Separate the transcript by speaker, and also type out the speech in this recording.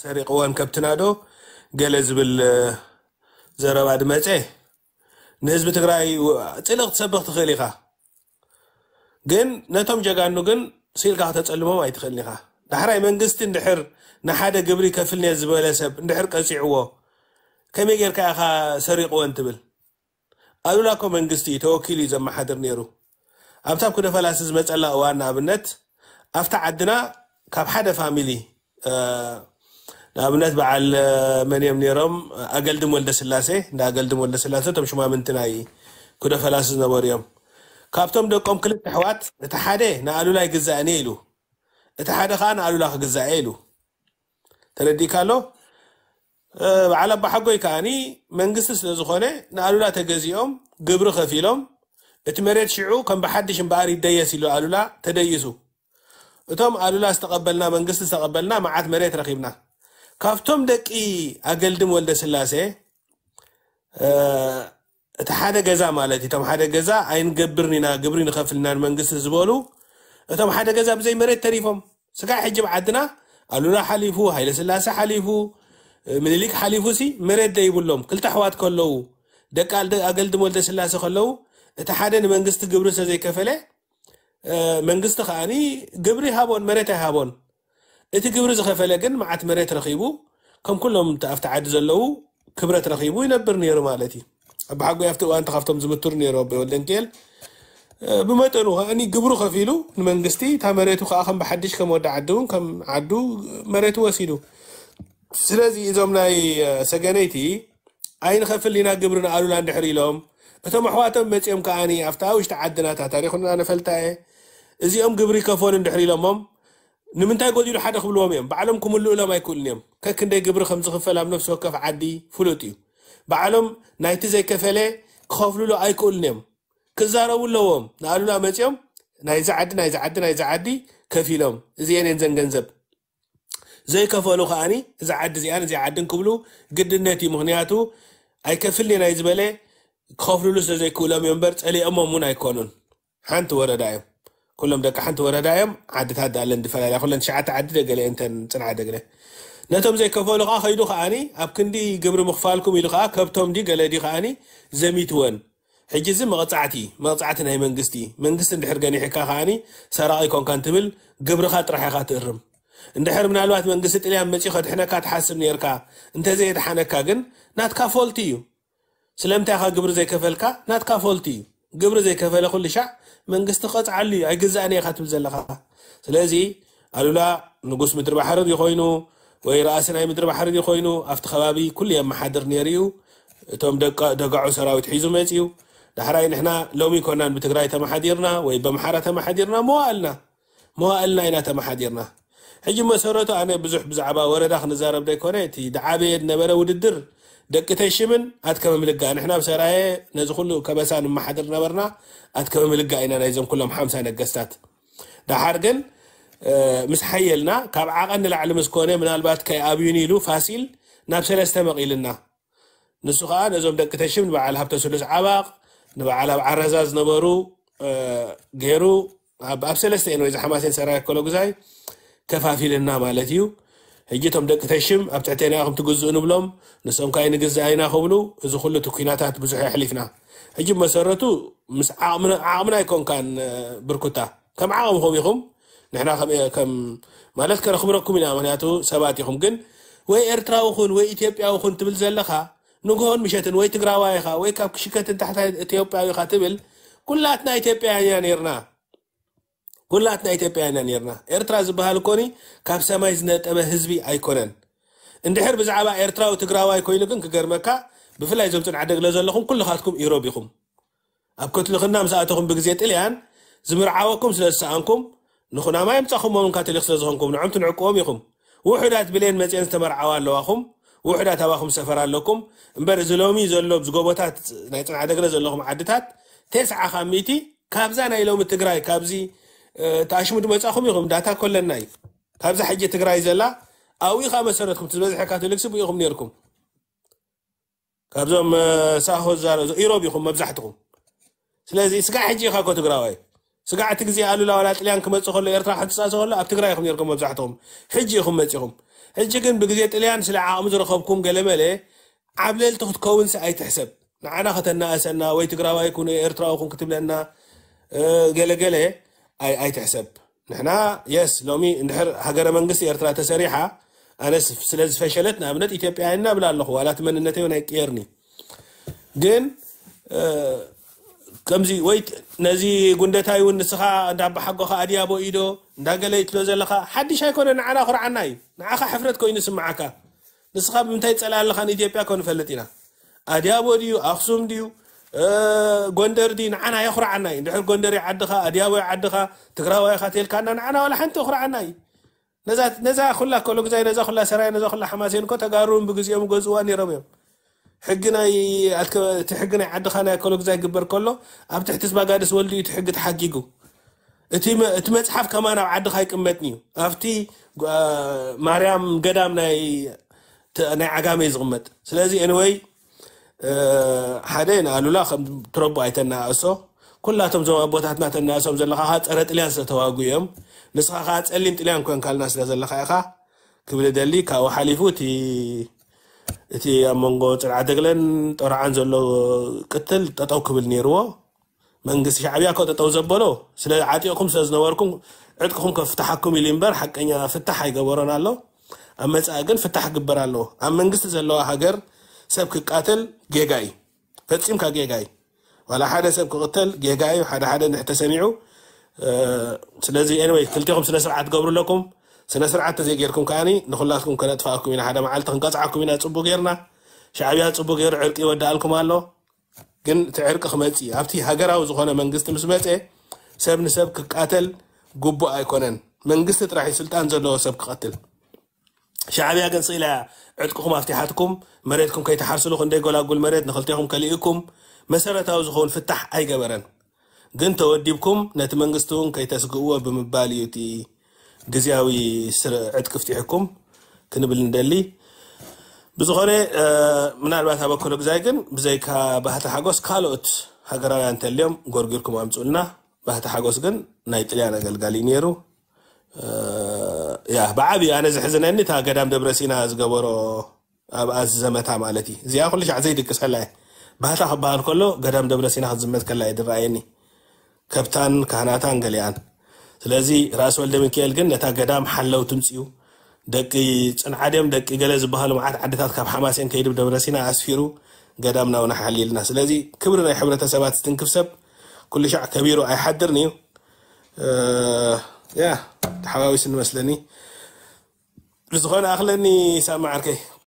Speaker 1: ሰሪቕዎን ከብትናዶ ገለ ዝብል ዘረባ ድመፀ ንህዝቢ ትግራይ ፅልቕ ትሰብኽ ትኽእል ኢኻ ግን ነቶም ጀጋኑ ግን ስኢልካ ክተፀልሞም ኣይትኽእልኒ ኢኻ ዳሕራይ መንግስቲ እንድሕር ንሓደ ግብሪ ከፍልኒ ዝበለ ሰብ እንድሕር ቀፂዕዎ ከመይ ጌርካ ኢኻ ሰሪቕዎን ትብል ኣሉላኮ መንግስቲ ተወኪሉ እዩ ዘመሓድር ነይሩ ኣብታ ኩደፈላሲ ዝመፀላ እዋን ንኣብነት ኣብታ ዓድና ካብ ሓደ ፋሚሊ نابنات بعل من يمني رم أقل دم ولد سلاسي دا أقل دم ولد سلاسي تمشو ما من تنائي كده فلاس نبور يوم كابتهم دو قوم كل التحوات اتحادي نقالو لاي قزاني إلو اتحادي خان نقالو لاي قزاني إلو تردي كالو أه على بحقوي كاني من قصة سلزخوني نقالو لاي تقزيهم قبر خفيلهم اتمريت شعو كان بحدش مباري ديسي لو قالو لا تديسو اتهم قالو لا استقبلنا من قصة استقبلنا معات مريت رقيبنا ካብቶም ደቂ ኣገልድም ወልደ ስላሴ እቲ ሓደ ገዛ ማለት እዩ እቶም ሓደ ገዛ ኣይንገብርን ኢና ግብሪ ንኸፍልና ንመንግስቲ ዝበሉ እቶም ሓደ ገዛ ብዘይ መሬት ተሪፎም ስጋዕ ሕጂ ብዓድና ኣሉላ ሓሊፉ ሃይለስላሴ ሓሊፉ ምኒሊክ ሓሊፉ ሲ መሬት ዘይብሎም ክልተ ኣሕዋት ከለዉ ደቂ ኣገልድም ወልደ ስላሴ ከለዉ እቲ ሓደ ንመንግስቲ ግብሪ ስለዘይከፈለ መንግስቲ ከዓኒ ግብሪ ሃቦን መሬት ኣይሃቦን እቲ ግብሪ ዝኸፈለ ግን መዓት መሬት ረኺቡ ከም ኩሎም ኣብቲ ዓዲ ዘለው ክብረት ረኺቡ ይነብር ነይሩ ማለት እዩ ኣባሓጎይ ኣብቲ እዋን ተካብቶም ዝምትሩ ነይሩ ኣቦወልደንክኤል ብመጠኑ ከዓኒ ግብሩ ከፊሉ ንመንግስቲ እታ መሬቱ ከዓ ከም ብሓድሽ ከም ወዲ ዓዲ እውን ከም ዓዱ መሬቱ ወሲዱ ስለዚ እዞም ናይ ሰገነይቲ ኣይንኸፍል ኢና ግብሪ ንኣሉና እንድሕር ኢሎም እቶም ኣሕዋቶም መፂኦም ከዓኒ ኣብታ ውሽጢ ዓድናታ ታሪኹና ነፈልታ እየ እዚኦም ግብሪ ከፈሉ እንድሕር ኢሎሞም ንምንታይ ጎዲሉ ሓደ ክብልዎም እዮም በዓሎምኩም ምልኡ ሎም ኣይክእሉን እዮም ከክንደይ ግብሪ ከም ዝኽፈል ኣብ ነፍሲ ወከፍ ዓዲ ፍሉጥ እዩ በዓሎም ናይቲ ዘይከፈለ ክኸፍልሉ ኣይክእሉን እዮም ክዛረቡ ኣለዎም ንኣሉና መፂኦም ናይዚ ዓዲ ናይዚ ዓዲ ናይዚ ዓዲ ከፊ ኢሎም እዚአን እየን ዘን ገንዘብ ዘይከፈሉ ከዓኒ እዚ ዓዲ እዚኣን እዚ ዓድን ክብሉ ግድነት እዩ ምክንያቱ ኣይከፍልኒ ናይ ዝበለ ክኸፍልሉ ስለ ዘይክእሎም እዮም እምበር ፀሊኦሞም እውን ኣይኮኑን ሓንቲ ወረዳ እዮም كلهم دك حنت ورا دايم عدت هذا لندي فلا لا كلن شعات عدد قال انت تنعد قال نتم زي كفولو قا خيدو خاني اب كندي قبر مخفالكم يلو خا كبتم دي قال دي خاني زميتون ሕጂ እዚ መቕፃዕቲ መቕፃዕቲ ናይ መንግስቲ መንግስቲ እንድሕር ገኒሕካ ከዓኒ ሰራቂ ኮንካ እንትብል ግብርኻ ጥራሕ ኢኻ ትእርም እንድሕር ምናልባት መንግስቲ ጥልያ መፂኡ ከድሕነካ ትሓስብ ነርካ እንተዘየድሓነካ ግን ናትካ ፈልቲ እዩ ስለምንታይ ኻ ግብሪ ዘይከፈልካ ናትካ ፈልቲ እዩ قبر زي كفالة كل شع من قصة قطع علي عجز أني خاتم زلقة سلازي قالوا لا نقص مدرب حرد يخوينو وي رأسنا متر بحر حرد يخوينو أفت خبابي كل يوم محادر نيريو توم دقع دقع عسرة وتحيزو ماتيو دحراي نحنا لو مي كنا بتقراي تما حديرنا وي بمحارة تما حديرنا مو قالنا مو قالنا إنا تما حديرنا هجم مسورته أنا بزح بزعبا وردخ نزارب ديكوريتي دعابي نبرة وددر دقت الشمن أتكمل ملقا نحنا بسرعة نزخل كبسان ما حد نبرنا أتكمل ملقا إنا نيزم كلهم حمسة نقستات ده حرقن مس حيلنا كاب عقن العلم سكونه من البات كي أبيوني له فاسيل نابسل استمقي لنا نسخة نزوم دقت شمن بعل هبت سلس عباق نبعل عرزاز نبرو ገይሩ ኣብ ሰለስተ ኢኖ እዚ ሓማሴን ሰራ ከሎ ግዛይ ከፋፊልና ማለት እዩ ሕጂ እቶም ደቂ ተሽም ኣብ ትዕተናኹም ትግዝኡ ንብሎም ንስኦም ካይ ንግዛእ ኢና ክብሉ እዚ ኩሉ እቲ ኩናታት ብዙሕ የሕሊፍና ሕጂ መሰረቱ ምስ ዓቕምና ኣይኮንካን ብርኩታ ከም ዓቕምኹም ኢኹም ንሕና ማለት ከረክብረኩም ኢና ምክንያቱ ሰባት ኢኹም ግን ወይ ኤርትራዊ ኹን ወይ ኢትዮጵያዊ ኹን ትብል ዘለካ ንግሆን ምሸትን ወይ ትግራዋይ ኢኻ ወይ ካብ ክሽከትን ታሕታ ኢትዮጵያዊ ኢኻ ትብል ኩላትና ኢትዮጵያኛ ነርና ኩላትና ኢትዮጵያ ኢና ነርና ኤርትራ ዝበሃል ኮኒ ካብ ሰማይ ዝነጠበ ህዝቢ ኣይኮነን እንድሕር ብዛዕባ ኤርትራዊ ትግራዋይ ኮይኑ ግን ክገርመካ ብፍላይ ዞምፅን ዓደግለ ዘለኹም ኩልካትኩም ኢሮብ ኢኹም ኣብ ከትልኽና ምስኣተኹም ብግዜ ጥልያን ዝምርዓወኩም ስለ ዝሰኣንኩም ንኹናማ የምፃኹሞምን ካቶሊክ ስለ ዝኾንኩም ንዖም ትንዕቅቦም ኢኹም ውሑዳት ብሌን መፅአን ዝተመርዓዋ ኣለዋኹም ውሑዳት ኣባኹም ሰፈር ኣለኩም እምበር እዚ ሎሚ ዘሎ ብዝጎቦታት ናይ ፅንዓ ደግለ ዘለኹም ዓድታት ተስዓ ካብ ሚእቲ ካብዛ ናይ ሎሚ ትግራይ ካብዚ تاشمد مزاحم يغم داتا كل ناي تابز حجة تقرأ زلا أوي خام سنتكم تزبز حكاتي لكس بيغم نيركم كابزم ساهو زار إيروبي خم مبزحتكم سلازي سقع حجي خاكو تقرأي سقع تقزي قالوا لا ولا تليان كم تسخل إير راح تساس ولا أبتقرأ يخم نيركم مبزحتهم حجي خم مزحهم حجي كن بقزي تليان سلعة أمزر خبكم قل ملي عبليل تخد كون سأي تحسب نعنا ختنا أسنا ويتقرأ ويكون إير تراوكم كتب لنا قل أه قل ኣይትሕሰብ ንሕና የስ ሎሚ እንድሕር ሃገረ መንግስቲ ኤርትራ ተሰሪሓ ኣነስ ስለ ዝፈሸለት ንኣብነት ኢትዮጵያውያን እናብላ ኣለኹ ዋላ እቲ መንነተይ እውን ኣይቅየርኒ ግን ከምዚ ወይ ነዚ ጉንደታይ እውን ንስኻ እንዳባሓጎኻ ኣድያቦ ኢዶ እንዳገለይ ትሎ ዘለኻ ሓድሽ ኣይኮነ ንዓና ኩርዓና እዩ ንዓኻ ሕፍረት ኮይኑ ስምዓካ ንስኻ ብምንታይ ፀላ ኣለኻ ንኢትዮጵያ ኮንፈልጥ ኢና ኣድያቦ ድዩ ኣክሱም ድዩ ጎንደር ዲ ንዓና የኩርዓና እዩ ድሕር ጎንደር ዓድኻ ኣድያወይ ዓድኻ ትግራዋይ ካ ተልካና ንዓና ዋላ ሓንቲ ኩርዓና እዩ ነዛ ኩላ ከሎ ግዛይ ነዛ ኩላ ሰራይ ነዛ ኩላ ሓማሴን ኮ ተጋሩን ብግዚኦም ገዝዋ ነይሮም እዮም ሕጊ ናይ እቲ ሕጊ ናይ ዓድኻ ናይ ከሎ ግዛይ ግበር ከሎ ኣብ ትሕቲ ዝባጋደስ ወልዲ እዩ እቲ ሕጊ ተሓጊጉ እቲ መፅሓፍ ከማ ናብ ዓድኻ ይቅመጥን እዩ ኣብቲ ማርያም ገዳም ናይ ዓጋመይ ዝቕመጥ ስለዚ ኤንወይ ሓደ ኢና ኣሉላ ከም ትረቡ ኣይተናእሶ ኩላቶም ዞም ኣቦታትና ተናእሶም ዘለካ ከዓ ፀረ ጥልያን ዝተዋጉኡ እዮም ንስኻ ከዓ ፀሊም ጥልያን ኮን ካልና ስለ ዘለካ ኢኻ ክብል ደሊ ካብኡ ሓሊፉ እቲ ኣብ መንጎ ፅርዓ ደግለን ጦርዓን ዘሎ ቅትል ጠጠው ክብል ነይርዎ መንግስቲ ሻዕብያ ኮ ጠጠው ዘበሎ ስለ ዓጢቕኩም ስለ ዝነበርኩም ዕጥቅኩም ከፍታሓኩም ኢሉ እምበር ሓቀኛ ፍታሕ ኣይገበሮን ኣሎ ኣብ መፃኢ ግን ፍታሕ ክግበር ኣለዎ ኣብ መንግስቲ ዘለዋ ሃገር ሰብ ክቃተል ጌጋ እዩ ፈፂምካ ጌጋ እዩ ዋላ ሓደ ሰብ ክቕተል ጌጋ እዩ ሓደ ሓደ ንድሕ ተሰሚዑ ስለዚ ኤንወይ ክልቲኹም ስነ ስርዓት ገብሩ ኣለኩም ስነ ስርዓት ተዘይጌርኩም ከዓኒ ንኩላትኩም ከነጥፋኣኩም ኢና ሓደ መዓልቲ ክንቀፅዓኩም ኢና ፅቡቅ ጌርና ሻዕብያ ፅቡቅ ገይሩ ዕርቂ ይወዳእልኩም ኣሎ ግን እቲ ዕርቂ ክመፅ እዩ ኣብቲ ሃገራዊ ዝኾነ መንግስቲ ምስ መፀ ሰብ ንሰብ ክቃተል ጉቡእ ኣይኮነን መንግስቲ ጥራሕ ስልጣን ዘለዎ ሰብ ክቐትል شعبي أجنس إلى عندكم مفتاحاتكم مريتكم كي تحرسلو خندي قول أقول مريت نخلتيهم كليئكم مسارة زخون فتح أي جبرن جن توديبكم نتمنجستون كي تسقوا بمباليوتي جزياوي سر عد كفتحكم كنبل ندلي بزخونة آه من البات أبكر بزايجن بزيك بهت حجوس كالوت هجرا أنت اليوم جورجيركم أمسؤلنا بهت حجوس جن نايت لي أنا نيرو ያ ብዓብ ኣነ ዝሕዝነኒ እታ ገዳም ደብረሲና ዝገበሮ ኣብኣ ዝዘመታ ማለት እዩ እዚኣ ኩሉ ሻዕ ዘይድቅሰላ ባህታ ክበሃል ከሎ ገዳም ደብረሲና ክዝመት ከላ እየ ድረኣየኒ ከብታን ካህናታን ገሊኣን ስለዚ ራእሲ ወልደ ሚካኤል ግን ነታ ገዳም ሓለው ትምፅኡ ደቂ ፅንዓድዮም ደቂ ገለ ዝበሃሉ መዓት ዓድታት ካብ ሓማስን ከይድ ደብረሲና ኣስፊሩ ገዳም ናውና ሓሊልና ስለዚ ክብሪ ናይ ሕብረተሰባት ዝትንክፍ ሰብ ኩሉ ሻዕ ከቢሩ ኣይሓድርን እዩ ያ ተሓዋዊስን መስለኒ ብዝኾነ ኣኽለኒ ሳብ መዓርከይ